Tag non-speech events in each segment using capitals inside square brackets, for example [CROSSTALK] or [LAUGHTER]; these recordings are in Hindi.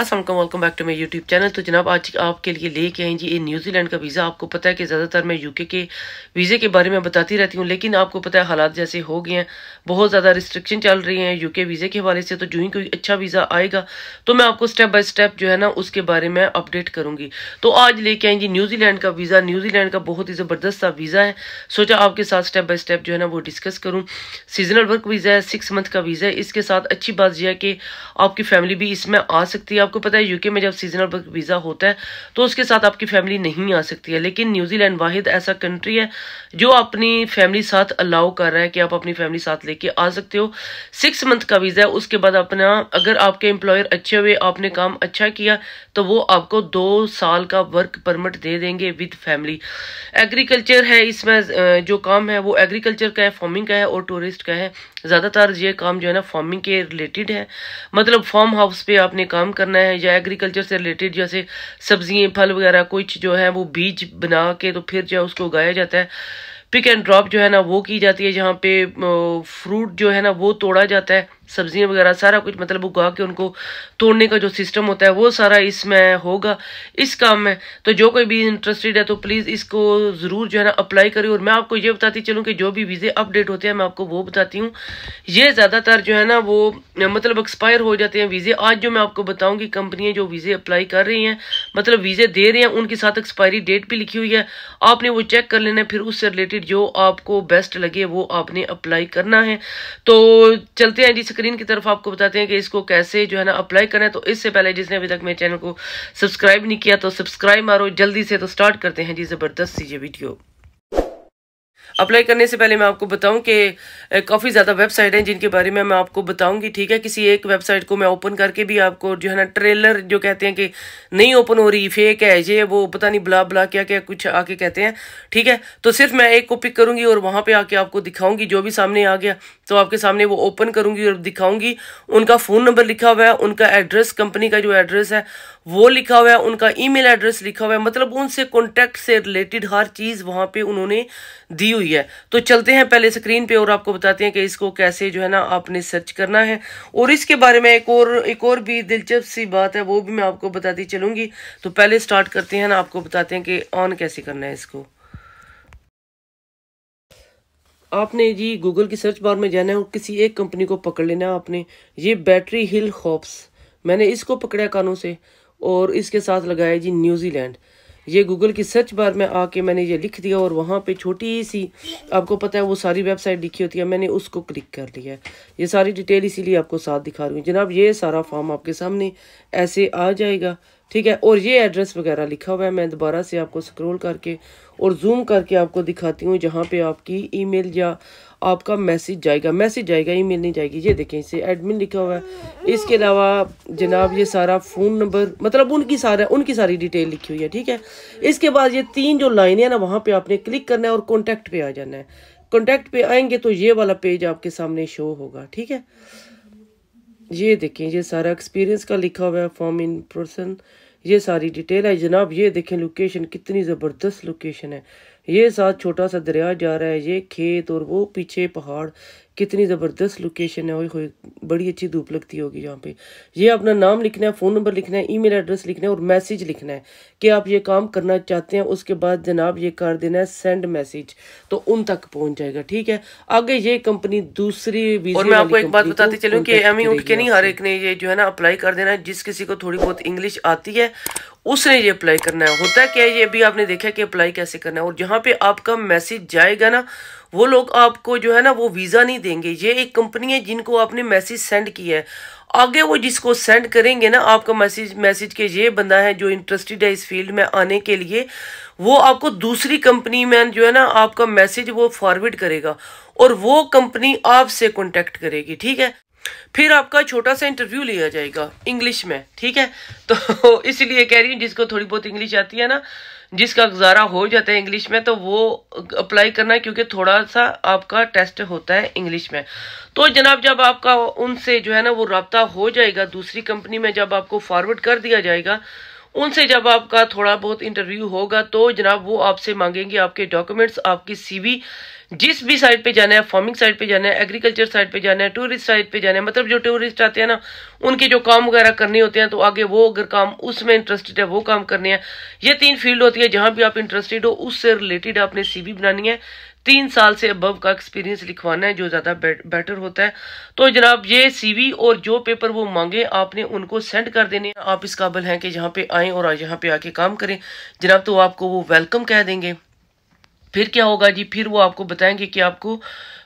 Aslam welcome back to my YouTube channel तो जनाब आज आपके लिए लेके आए जी ये न्यूजीलैंड का वीज़ा आपको पता है कि ज़्यादातर मैं यूके के वीज़े के बारे में बताती रहती हूँ लेकिन आपको पता है हालात जैसे हो गए हैं बहुत ज़्यादा रिस्ट्रिक्शन चल रही हैं यूके वीज़े के हवाले से तो जो ही कोई अच्छा वीज़ा आएगा तो मैं आपको स्टेप बाय स्टेप जो है ना उसके बारे में अपडेट करूँगी तो आज लेके आए जी न्यूजीलैंड का वीज़ा न्यूजीलैंड का बहुत ही ज़बरदस्त सा वीज़ा है सोचा आपके साथ स्टेप बाय स्टेप जो है ना वो डिस्कस करूँ सीजनल वर्क वीज़ा है सिक्स मंथ का वीज़ा है इसके साथ अच्छी बात यह है कि आपकी फैमिली भी इसमें आ सकती है आपको पता है यूके में जब सीजनल वर्क वीज़ा होता है तो उसके साथ आपकी फैमिली नहीं आ सकती है लेकिन न्यूजीलैंड वाहिद ऐसा कंट्री है जो अपनी फैमिली साथ अलाउ कर रहा है कि आप अपनी फैमिली साथ लेके आ सकते हो सिक्स मंथ का वीज़ा है उसके बाद अपना अगर आपके एम्प्लॉयर अच्छे हुए आपने काम अच्छा किया तो वो आपको दो साल का वर्क परमिट दे देंगे विद फैमिली एग्रीकल्चर है इसमें जो काम है वो एग्रीकल्चर का है फार्मिंग का है और टूरिस्ट का है ज़्यादातर ये काम जो है ना फार्मिंग के रिलेटेड है मतलब फार्म हाउस पे आपने काम करना है करना है या एग्रीकल्चर से रिलेटेड जैसे सब्जियाँ फल वगैरह कुछ जो है वो बीज बना के तो फिर जो है उसको उगाया जाता है पिक एंड ड्रॉप जो है ना वो की जाती है जहाँ पे फ्रूट जो है ना वो तोड़ा जाता है सब्जियां वगैरह सारा कुछ मतलब उगा के उनको तोड़ने का जो सिस्टम होता है वो सारा इसमें होगा इस काम में तो जो कोई भी इंटरेस्टेड है तो प्लीज़ इसको ज़रूर जो है ना अप्लाई करें और मैं आपको ये बताती चलूँ कि जो भी वीज़े अपडेट होते हैं मैं आपको वो बताती हूँ ये ज़्यादातर जो है ना वो मतलब एक्सपायर हो जाते हैं वीज़े आज जो मैं आपको बताऊँगी कंपनियाँ जो वीज़े अप्लाई कर रही हैं मतलब वीज़े दे रहे हैं उनके साथ एक्सपायरी डेट भी लिखी हुई है आपने वो चेक कर लेना है फिर उससे रिलेटेड जो आपको बेस्ट लगे वो आपने अप्लाई करना है तो चलते हैं जी स्क्रीन की तरफ आपको बताते हैं कि इसको कैसे जो है ना अप्लाई करना है तो इससे पहले जिसने अभी तक मेरे चैनल को सब्सक्राइब नहीं किया तो सब्सक्राइब मारो जल्दी से तो स्टार्ट करते हैं जी ज़बरदस्त सी ये वीडियो अप्लाई करने से पहले मैं आपको बताऊं कि काफ़ी ज़्यादा वेबसाइट हैं जिनके बारे में मैं आपको बताऊंगी ठीक है किसी एक वेबसाइट को मैं ओपन करके भी आपको जो है ना ट्रेलर जो कहते हैं कि नहीं ओपन हो रही फेक है ये वो पता नहीं बुला बुला क्या क्या कुछ आके कहते हैं ठीक है तो सिर्फ मैं एक को पिक करूँगी और वहाँ पर आके आपको दिखाऊँगी जो भी सामने आ गया तो आपके सामने वो ओपन करूँगी और दिखाऊँगी उनका फ़ोन नंबर लिखा हुआ है उनका एड्रेस कंपनी का जो एड्रेस है वो लिखा हुआ है उनका ईमेल एड्रेस लिखा हुआ है मतलब उनसे कॉन्टैक्ट से रिलेटेड हर चीज़ वहाँ पे उन्होंने दी हुई है तो चलते हैं पहले स्क्रीन पे और आपको बताते हैं कि इसको कैसे जो है ना आपने सर्च करना है और इसके बारे में एक और एक और भी दिलचस्प सी बात है वो भी मैं आपको बताती चलूँगी तो पहले स्टार्ट करते हैं ना आपको बताते हैं कि ऑन कैसे करना है इसको आपने जी गूगल की सर्च बार में जाना है और किसी एक कंपनी को पकड़ लेना है आपने ये बैटरी हिल हॉप्स मैंने इसको पकड़ा कानों से और इसके साथ लगाया जी न्यूजीलैंड ये गूगल की सर्च बार में आके मैंने ये लिख दिया और वहाँ पे छोटी सी आपको पता है वो सारी वेबसाइट लिखी होती है मैंने उसको क्लिक कर लिया है ये सारी डिटेल इसीलिए आपको साथ दिखा रही हूँ जनाब ये सारा फॉर्म आपके सामने ऐसे आ जाएगा ठीक है और ये एड्रेस वगैरह लिखा हुआ है मैं दोबारा से आपको स्क्रोल करके और जूम करके आपको दिखाती हूँ जहाँ पर आपकी ई या आपका मैसेज जाएगा मैसेज जाएगा ई मेल नहीं जाएगी ये देखें इसे एडमिन लिखा हुआ है इसके अलावा जनाब ये सारा फ़ोन नंबर मतलब उनकी सारा उनकी सारी डिटेल लिखी हुई है ठीक है इसके बाद ये तीन जो लाइनें हैं ना वहाँ पर आपने क्लिक करना है और कॉन्टैक्ट पर आ जाना है कॉन्टैक्ट पे आएंगे तो ये वाला पेज आपके सामने शो होगा ठीक है ये देखें ये सारा एक्सपीरियंस का लिखा हुआ है फॉर्म इन पर्सन ये सारी डिटेल है जनाब ये देखें लोकेशन कितनी ज़बरदस्त लोकेशन है ये साथ छोटा सा दरिया जा रहा है ये खेत और वो पीछे पहाड़ कितनी ज़बरदस्त लोकेशन है ओए बड़ी अच्छी धूप लगती होगी यहाँ पे ये अपना नाम लिखना है फ़ोन नंबर लिखना है ईमेल एड्रेस लिखना है और मैसेज लिखना है कि आप ये काम करना चाहते हैं उसके बाद जनाब ये कर देना है सेंड मैसेज तो उन तक पहुँच जाएगा ठीक है आगे ये कंपनी दूसरी और मैं आपको एक बात बताती चलूँ कि एम उठ के नहीं हर एक ने ये जो है ना अप्लाई कर देना है जिस किसी को थोड़ी बहुत इंग्लिश आती है उसने ये अप्लाई करना है होता है क्या ये अभी आपने देखा कि अप्लाई कैसे करना है और जहाँ पे आपका मैसेज जाएगा ना वो लोग आपको जो है ना वो वीज़ा नहीं दे देंगे ये एक कंपनी है जिनको आपने मैसेज सेंड किया है आगे वो जिसको सेंड करेंगे ना आपका मैसेज मैसेज के ये बंदा है जो इंटरेस्टेड है इस फील्ड में आने के लिए वो आपको दूसरी कंपनी में जो है ना आपका मैसेज वो फॉरवर्ड करेगा और वो कंपनी आपसे कॉन्टेक्ट करेगी ठीक है फिर आपका छोटा सा इंटरव्यू लिया जाएगा इंग्लिश में ठीक है तो [LAUGHS] इसलिए कह रही हूँ जिसको थोड़ी बहुत इंग्लिश आती है ना जिसका गुजारा हो जाता है इंग्लिश में तो वो अप्लाई करना क्योंकि थोड़ा सा आपका टेस्ट होता है इंग्लिश में तो जनाब जब आपका उनसे जो है ना वो रबता हो जाएगा दूसरी कंपनी में जब आपको फॉरवर्ड कर दिया जाएगा उनसे जब आपका थोड़ा बहुत इंटरव्यू होगा तो जनाब वो आपसे मांगेंगे आपके डॉक्यूमेंट्स आपकी सीवी जिस भी साइड पे जाना है फार्मिंग साइड पे जाना है एग्रीकल्चर साइड पे जाना है टूरिस्ट साइड पे जाना है मतलब जो टूरिस्ट आते हैं ना उनके जो काम वगैरह करने होते हैं तो आगे वो अगर काम उसमें इंटरेस्टेड है वो काम करने हैं ये तीन फील्ड होती है जहां भी आप इंटरेस्टेड हो उससे रिलेटेड आपने सीवी बनानी है तीन साल से अबव का एक्सपीरियंस लिखवाना है जो ज़्यादा बेटर होता है तो जनाब ये सीवी और जो पेपर वो मांगे आपने उनको सेंड कर देने आप इस काबिल हैं कि यहाँ पे आएँ और यहाँ पे आके काम करें जनाब तो आपको वो वेलकम कह देंगे फिर क्या होगा जी फिर वो आपको बताएंगे कि आपको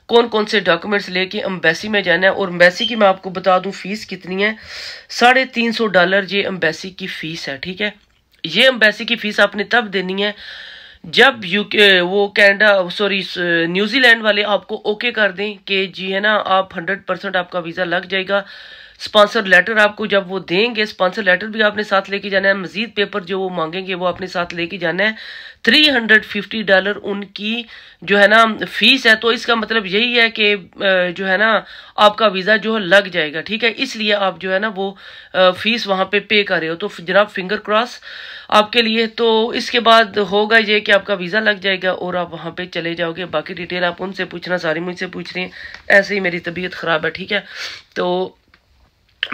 कौन कौन से डॉक्यूमेंट्स लेके अम्बेसी में जाना है और अम्बेसी की मैं आपको बता दूं फीस कितनी है साढ़े तीन सौ डॉलर ये अम्बेसी की फ़ीस है ठीक है ये अम्बेसी की फ़ीस आपने तब देनी है जब यूके वो कैनेडा सॉरी न्यूजीलैंड वाले आपको ओके कर दें कि जी है ना आप हंड्रेड परसेंट आपका वीज़ा लग जाएगा स्पॉन्सर लेटर आपको जब वो देंगे स्पॉन्सर लेटर भी आपने साथ लेके जाना है मजीद पेपर जो वो मांगेंगे वो अपने साथ लेके जाना है 350 डॉलर उनकी जो है ना फीस है तो इसका मतलब यही है कि जो है ना आपका वीज़ा जो है लग जाएगा ठीक है इसलिए आप जो है ना वो फीस वहाँ पे पे कर रहे हो तो जनाब फिंगर क्रॉस आपके लिए तो इसके बाद होगा ये कि आपका वीज़ा लग जाएगा और आप वहाँ पे चले जाओगे बाकी डिटेल आप उनसे पूछना सारी मुझसे पूछ रही हैं ऐसे ही मेरी तबीयत ख़राब है ठीक है तो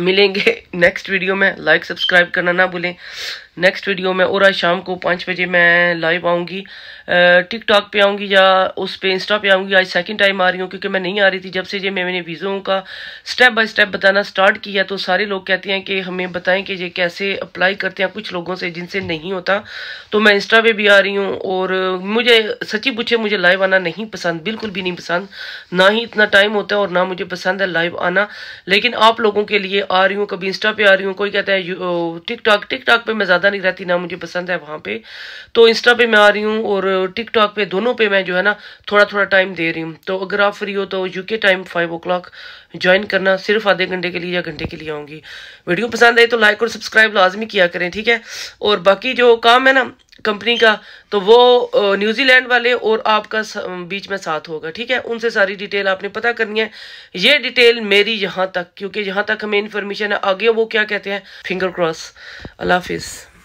मिलेंगे नेक्स्ट [LAUGHS] वीडियो में लाइक सब्सक्राइब करना ना भूलें नेक्स्ट वीडियो में और आज शाम को पाँच बजे मैं लाइव आऊँगी टिकटॉक पे आऊँगी या उस पर इंस्टा पे आऊँगी आज सेकंड टाइम आ रही हूँ क्योंकि मैं नहीं आ रही थी जब से ये मैंने वीज़ों का स्टेप बाय स्टेप बताना स्टार्ट किया तो सारे लोग कहते हैं कि हमें बताएं कि ये कैसे अप्लाई करते हैं कुछ लोगों से जिनसे नहीं होता तो मैं इंस्टा पे भी आ रही हूँ और मुझे सची पूछे मुझे लाइव आना नहीं पसंद बिल्कुल भी नहीं पसंद ना ही इतना टाइम होता है और ना मुझे पसंद है लाइव आना लेकिन आप लोगों के लिए आ रही हूँ कभी इंस्टा पे आ रही हूँ कोई कहता है टिकटॉक टिकटॉक पर मैं ज़्यादा नहीं रहती ना मुझे पसंद है वहाँ पे तो इंस्टा पे मैं आ रही हूँ और टिकटॉक पे दोनों पे मैं जो है ना थोड़ा थोड़ा टाइम दे रही हूँ तो अगर आप फ्री हो तो UK time five O join करना सिर्फ आधे घंटे के लिए या घंटे के लिए आऊँगी वीडियो पसंद आए तो लाइक और सब्सक्राइब लाजमी किया करें ठीक है और बाकी जो काम है ना कंपनी का तो वो न्यूजीलैंड वाले और आपका बीच में साथ होगा ठीक है उनसे सारी डिटेल आपने पता करनी है ये डिटेल मेरी यहाँ तक क्योंकि यहाँ तक हमें इन्फॉर्मेशन है आगे वो क्या कहते हैं फिंगर क्रॉस अल्लाह हाफिज़